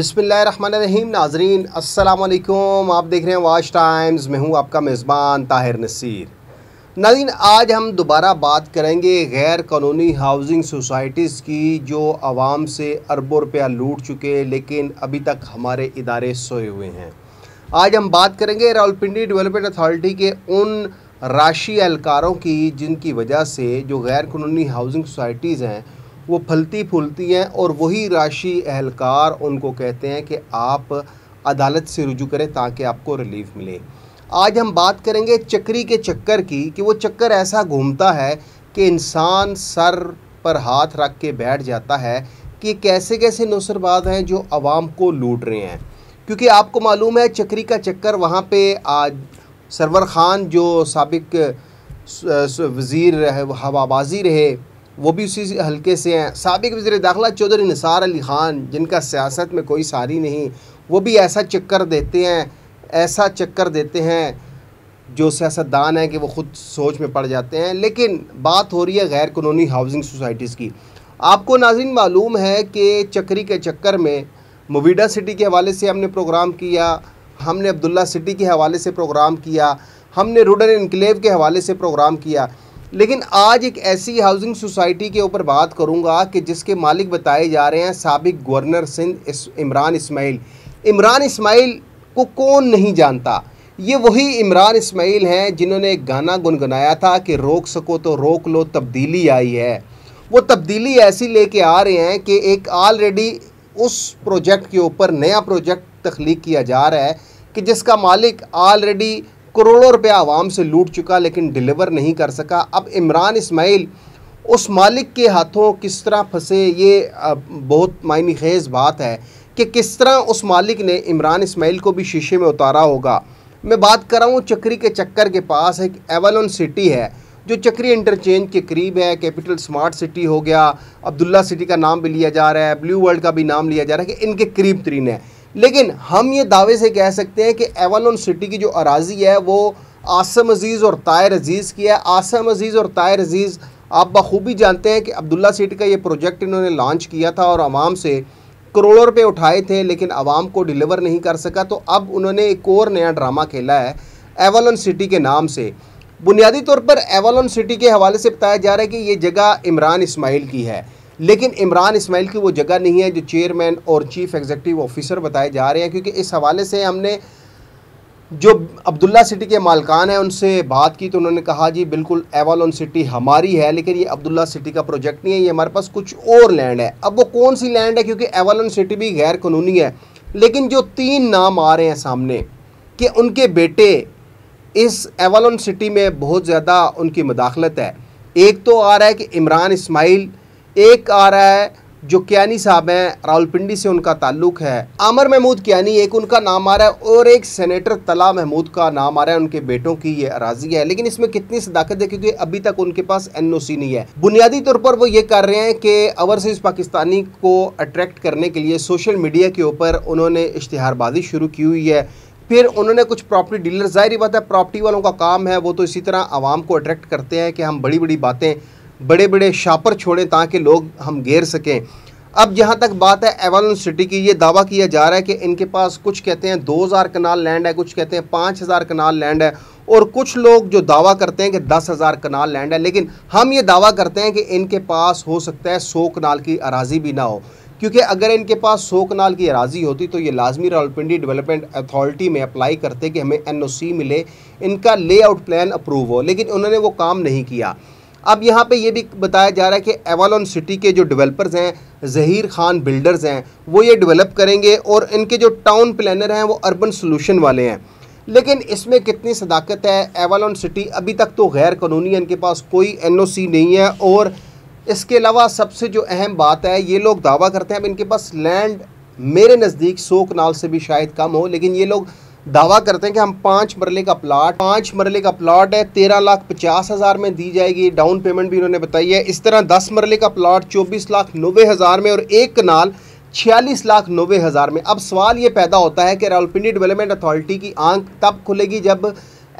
बिसमीम नाजरीन असलकुम आप देख रहे हैं वाच टाइम्स मैं हूँ आपका मेज़बान ताहिर नसीर नाजीन आज हम दोबारा बात करेंगे गैर कानूनी हाउसिंग सोसाइटीज़ की जो आवाम से अरबों रुपया लूट चुके लेकिन अभी तक हमारे इदारे सोए हुए हैं आज हम बात करेंगे रावलपिंडी डेवलपमेंट अथॉरिटी के उन राशि एहलकारों की जिनकी वजह से जो गैर कानूनी हाउसिंग सोसाइटीज़ हैं वो फलती फूलती हैं और वही राशि अहलकार उनको कहते हैं कि आप अदालत से रुजू करें ताकि आपको रिलीफ मिले आज हम बात करेंगे चक्री के चक्कर की कि वो चक्कर ऐसा घूमता है कि इंसान सर पर हाथ रख के बैठ जाता है कि कैसे कैसे नौसरबाद हैं जो आवाम को लूट रहे हैं क्योंकि आपको मालूम है चक्री का चक्कर वहाँ पे आज सरवर ख़ान जो सबक वज़ी हवाबाजी रहे वो भी उसी हल्के से हैं सबक वजी दाखिला चौधरी निसार अली ख़ान जिनका सियासत में कोई सारी नहीं वो भी ऐसा चक्कर देते हैं ऐसा चक्कर देते हैं जो सियासतदान हैं कि वो ख़ुद सोच में पड़ जाते हैं लेकिन बात हो रही है गैर कानूनी हाउसिंग सोसाइटीज़ की आपको नाजिन मालूम है कि चक्री के चक्कर में मुविडा सिटी के हवाले से हमने प्रोग्राम किया हमने अब्दुल्ला सिटी के हवाले से प्रोग्राम किया हमने रूडन इनकलेव के हवाले से प्रोग्राम किया लेकिन आज एक ऐसी हाउसिंग सोसाइटी के ऊपर बात करूंगा कि जिसके मालिक बताए जा रहे हैं सबक गवर्नर सिंध इस, इमरान इस्माइल इमरान इस्माइल को कौन नहीं जानता ये वही इमरान इस्माइल हैं जिन्होंने एक गाना गुनगुनाया था कि रोक सको तो रोक लो तब्दीली आई है वो तब्दीली ऐसी लेके आ रहे हैं कि एक ऑलरेडी उस प्रोजेक्ट के ऊपर नया प्रोजेक्ट तख्लीक किया जा रहा है कि जिसका मालिक ऑलरेडी करोड़ों रुपए आवाम से लूट चुका लेकिन डिलीवर नहीं कर सका अब इमरान इसमाइल उस मालिक के हाथों किस तरह फंसे ये बहुत मायने खेज बात है कि किस तरह उस मालिक ने इमरान इसमाइल को भी शीशे में उतारा होगा मैं बात कर रहा हूँ चक्री के चक्कर के पास एक एवलन सिटी है जो चक्री इंटरचेंज के करीब है कैपिटल स्मार्ट सिटी हो गया अब्दुल्ला सिटी का नाम भी लिया जा रहा है ब्लू वर्ल्ड का भी नाम लिया जा रहा है कि इनके करीब तरीन है लेकिन हम ये दावे से कह सकते हैं कि एवानोन सिटी की जो अराजी है वो आसम अजीज़ और तायर अजीज़ की है आसम अजीज़ और तायर अजीज़ आप बखूबी जानते हैं कि अब्दुल्ला सिटी का ये प्रोजेक्ट इन्होंने लॉन्च किया था और आवाम से करोड़ों रुपये उठाए थे लेकिन आवाम को डिलीवर नहीं कर सका तो अब उन्होंने एक और नया ड्रामा खेला है एवलन सिटी के नाम से बुनियादी तौर पर एवलन सिटी के हवाले से बताया जा रहा है कि ये जगह इमरान इसमाइल की है लेकिन इमरान इसमाइल की वो जगह नहीं है जो चेयरमैन और चीफ एग्जीक्यूटिव ऑफिसर बताए जा रहे हैं क्योंकि इस हवाले से हमने जो अब्दुल्ला सिटी के मालकान हैं उनसे बात की तो उन्होंने कहा जी बिल्कुल एवालोन सिटी हमारी है लेकिन ये अब्दुल्ला सिटी का प्रोजेक्ट नहीं है ये हमारे पास कुछ और लैंड है अब वो कौन सी लैंड है क्योंकि एवालोन सिटी भी गैर कानूनी है लेकिन जो तीन नाम आ रहे हैं सामने कि उनके बेटे इस एवालोन सिटी में बहुत ज़्यादा उनकी मदाखलत है एक तो आ रहा है कि इमरान इसमाइल एक आ रहा है जो कियानी साहब हैं रावलपिंडी से उनका ताल्लुक है आमर महमूद कियानी एक उनका नाम आ रहा है और एक सेनेटर तला महमूद का नाम आ रहा है उनके बेटों की ये अराजी है लेकिन इसमें कितनी सदाकत है क्योंकि अभी तक उनके पास एनओसी नहीं है बुनियादी तौर पर वो ये कर रहे हैं कि ओवरसीज पाकिस्तानी को अट्रैक्ट करने के लिए सोशल मीडिया के ऊपर उन्होंने इश्तहारबाजी शुरू की हुई है फिर उन्होंने कुछ प्रॉपर्टी डीलर जाहिर बात है प्रॉपर्टी वालों का काम है वो तो इसी तरह आवाम को अट्रैक्ट करते हैं कि हम बड़ी बड़ी बातें बड़े बड़े शापर छोड़ें ताकि लोग हम घेर सकें अब जहाँ तक बात है एवालन सिटी की ये दावा किया जा रहा है कि इनके पास कुछ कहते हैं दो हज़ार कनाल लैंड है कुछ कहते हैं पाँच हज़ार कनाल लैंड है और कुछ लोग जो दावा करते हैं कि दस हज़ार कनाल लैंड है लेकिन हम ये दावा करते हैं कि इनके पास हो सकता है सौ कनाल की अराजी भी ना हो क्योंकि अगर इनके पास सौ कनाल की अराजी होती तो ये लाजमी रावलपिंडी डेवलपमेंट अथॉरिटी में अप्लाई करते कि हमें एन मिले इनका ले प्लान अप्रूव हो लेकिन उन्होंने वो काम नहीं किया अब यहाँ पे ये भी बताया जा रहा है कि एवालॉन सिटी के जो डेवलपर्स हैं जहीर खान बिल्डर्स हैं वो ये डेवलप करेंगे और इनके जो टाउन प्लानर हैं वो अर्बन सोलूशन वाले हैं लेकिन इसमें कितनी सदाकत है एवालॉन सिटी अभी तक तो गैर कानूनी इनके पास कोई एन ओ सी नहीं है और इसके अलावा सबसे जो अहम बात है ये लोग दावा करते हैं अब इनके पास लैंड मेरे नज़दीक सो कनाल से भी शायद कम हो लेकिन ये लोग दावा करते हैं कि हम पाँच मरले का प्लाट पाँच मरले का प्लाट है तेरह लाख पचास हज़ार में दी जाएगी डाउन पेमेंट भी इन्होंने बताई है इस तरह दस मरले का प्लाट चौबीस लाख नब्बे हज़ार में और एक कनाल छियालीस लाख नब्बे हज़ार में अब सवाल ये पैदा होता है कि रावलपिंडी डेवलपमेंट अथॉरिटी की आंख तब खुलेगी जब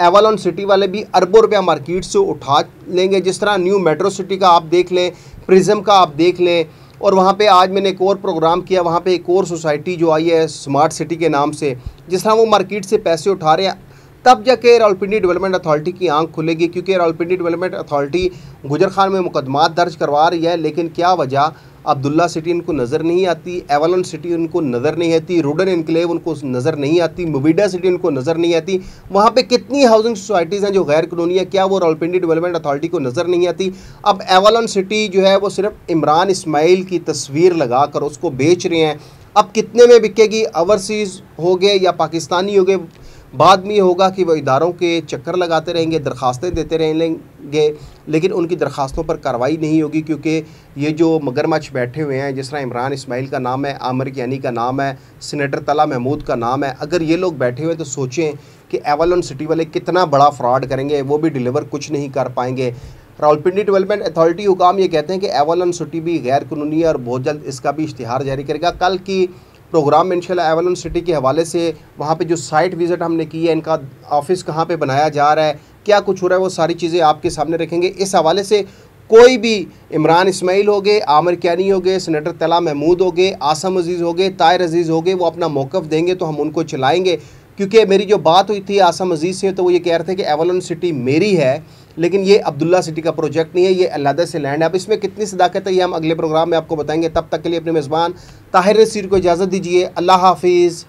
एवालॉन सिटी वाले भी अरबों रुपया मार्केट से उठा लेंगे जिस तरह न्यू मेट्रो सिटी का आप देख लें प्रिज्म का आप देख लें और वहाँ पे आज मैंने एक और प्रोग्राम किया वहाँ पे एक और सोसाइटी जो आई है स्मार्ट सिटी के नाम से जिस तरह वो मार्केट से पैसे उठा रहे हैं तब जाके रावलपिंडी डेवलपमेंट अथॉरिटी की आंख खुलेगी क्योंकि रावलपिंडी डेवलपमेंट अथॉरिटी गुजर खान में मुकदमा दर्ज करवा रही है लेकिन क्या वजह अब्दुल्ला सिटी इनको नज़र नहीं आती एवलन सिटी उनको नज़र नहीं आती रोडन इनकलेव उनको नज़र नहीं आती मुबीडा सिटी उनको नज़र नहीं आती वहाँ पे कितनी हाउसिंग सोसाइटीज़ हैं जो गैर कलोनी है क्या वो रोलपिंडी डेवलपमेंट अथॉरिटी को नज़र नहीं आती अब एवलन सिटी जो है वो सिर्फ इमरान इसमाइल की तस्वीर लगा कर उसको बेच रहे हैं अब कितने में बिकेगी ओवरसीज़ हो गए या पाकिस्तानी हो गए बाद में ये होगा कि वह इदारों के चक्कर लगाते रहेंगे दरखास्तें देते रहेंगे लेकिन उनकी दरखास्तों पर कार्रवाई नहीं होगी क्योंकि ये जो मगरमच्छ बैठे हुए हैं जिस तरह इमरान इसमाइल का नाम है आमिर यानी का नाम है सीनेटर तला महमूद का नाम है अगर ये लोग बैठे हुए हैं तो सोचें कि एवालन सिटी वाले कितना बड़ा फ्रॉड करेंगे वो भी डिलीवर कुछ नहीं कर पाएंगे रावलपिंडी डेवलपमेंट अथॉरिटी हुकाम ये कहते हैं कि एवालन सिटी भी गैर कानूनी और बहुत जल्द इसका भी इश्तहार जारी करेगा कल की प्रोग्राम में इनशाला एवलन सिटी के हवाले से वहाँ पे जो साइट विज़िट हमने की है इनका ऑफिस कहाँ पे बनाया जा रहा है क्या कुछ हो रहा है वो सारी चीज़ें आपके सामने रखेंगे इस हवाले से कोई भी इमरान इसमाइल हो गए आमिर कैनी हो गए सनेटर तला महमूद हो गए आसम अजीज़ हो गए तायर अजीज़ हो गए वो अपना मौक़ देंगे तो हम उनको चलाएँगे क्योंकि मेरी जो बात हुई थी आसम अजीज़ से तो वो ये कह रहे थे कि एवलन सिटी मेरी है लेकिन ये अब्दुल्ला सिटी का प्रोजेक्ट नहीं है ये अलहदा से लैंड है अब इसमें कितनी सदाकत है ये हम अगले प्रोग्राम में आपको बताएंगे तब तक के लिए अपने मेज़बान ताहिर सिर को इजाज़त दीजिए अल्लाह हाफिज़